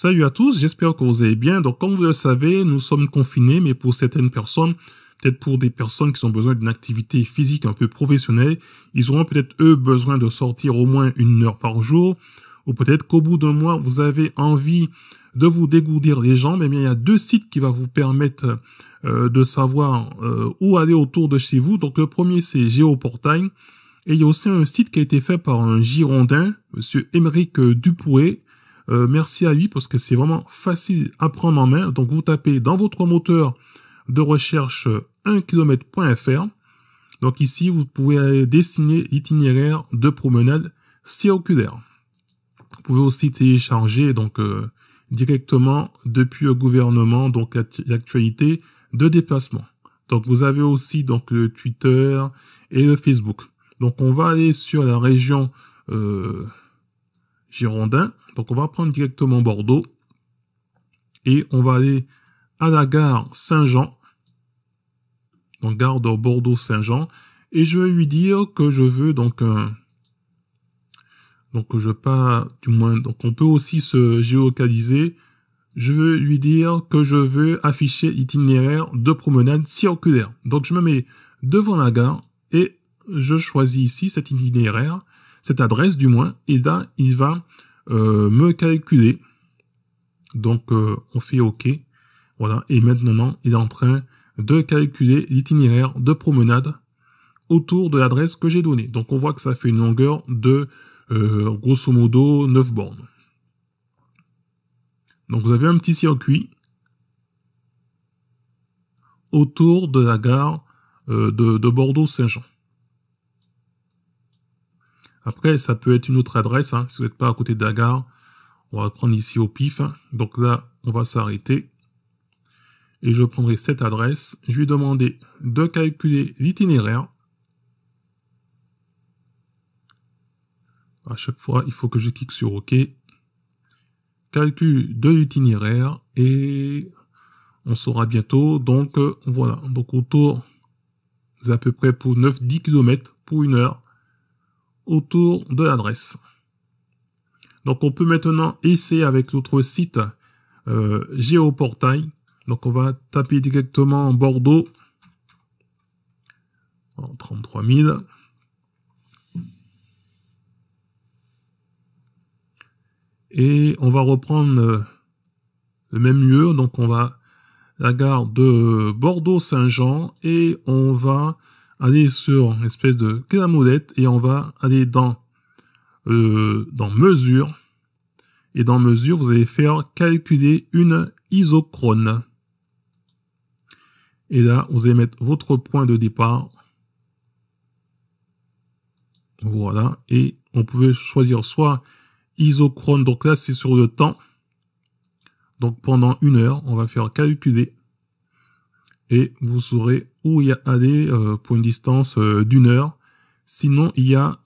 Salut à tous, j'espère que vous allez bien. Donc comme vous le savez, nous sommes confinés, mais pour certaines personnes, peut-être pour des personnes qui ont besoin d'une activité physique un peu professionnelle, ils auront peut-être eux besoin de sortir au moins une heure par jour, ou peut-être qu'au bout d'un mois, vous avez envie de vous dégourdir les jambes. Eh bien, il y a deux sites qui vont vous permettre euh, de savoir euh, où aller autour de chez vous. Donc le premier, c'est Géoportail. Et il y a aussi un site qui a été fait par un Girondin, Monsieur Émeric Dupoué, euh, merci à lui parce que c'est vraiment facile à prendre en main. Donc vous tapez dans votre moteur de recherche 1km.fr. Euh, donc ici, vous pouvez dessiner l'itinéraire de promenade circulaire. Vous pouvez aussi télécharger donc euh, directement depuis le gouvernement donc l'actualité de déplacement. Donc vous avez aussi donc le Twitter et le Facebook. Donc on va aller sur la région Girondin, Donc on va prendre directement Bordeaux et on va aller à la gare Saint-Jean. Donc gare de Bordeaux Saint-Jean et je vais lui dire que je veux donc donc je pas du moins donc on peut aussi se géolocaliser. Je veux lui dire que je veux afficher itinéraire de promenade circulaire. Donc je me mets devant la gare et je choisis ici cet itinéraire cette adresse du moins, et là il va euh, me calculer. Donc euh, on fait OK. Voilà, et maintenant il est en train de calculer l'itinéraire de promenade autour de l'adresse que j'ai donnée. Donc on voit que ça fait une longueur de euh, grosso modo 9 bornes. Donc vous avez un petit circuit autour de la gare de Bordeaux-Saint-Jean. Après, ça peut être une autre adresse. Hein. Si vous n'êtes pas à côté de la gare, on va prendre ici au pif. Hein. Donc là, on va s'arrêter. Et je prendrai cette adresse. Je vais demander de calculer l'itinéraire. À chaque fois, il faut que je clique sur OK. Calcul de l'itinéraire. Et on saura bientôt. Donc euh, voilà. Donc autour, à peu près pour 9-10 km pour une heure autour de l'adresse. Donc on peut maintenant essayer avec notre site euh, Géoportail. Donc on va taper directement Bordeaux. 33 000. Et on va reprendre euh, le même lieu. Donc on va la gare de Bordeaux-Saint-Jean et on va aller sur une espèce de molette. et on va aller dans, euh, dans mesure. Et dans mesure, vous allez faire calculer une isochrone. Et là, vous allez mettre votre point de départ. Voilà. Et on pouvait choisir soit isochrone. Donc là, c'est sur le temps. Donc pendant une heure, on va faire calculer et vous saurez où il y a aller euh, pour une distance euh, d'une heure. Sinon, il y a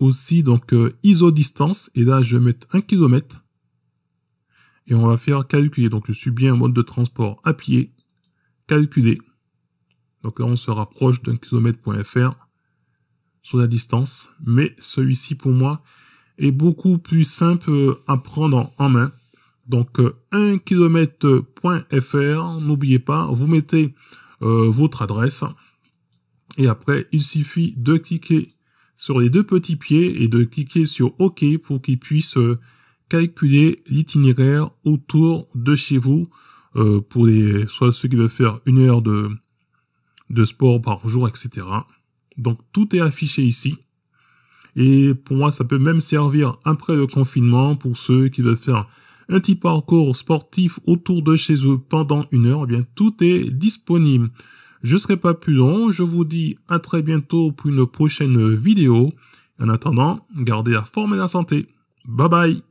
aussi donc euh, ISO distance et là je vais mettre un kilomètre. et on va faire calculer. Donc je suis bien en mode de transport à pied, calculer. Donc là on se rapproche d'un kilomètre.fr sur la distance, mais celui-ci pour moi est beaucoup plus simple à prendre en main. Donc 1 euh, km.fr, n'oubliez pas, vous mettez euh, votre adresse et après il suffit de cliquer sur les deux petits pieds et de cliquer sur OK pour qu'il puisse euh, calculer l'itinéraire autour de chez vous pour les, soit ceux qui veulent faire une heure de, de sport par jour, etc. Donc tout est affiché ici. Et pour moi, ça peut même servir après le confinement pour ceux qui veulent faire un petit parcours sportif autour de chez eux pendant une heure, eh bien tout est disponible. Je serai pas plus long, je vous dis à très bientôt pour une prochaine vidéo. En attendant, gardez la forme et la santé. Bye bye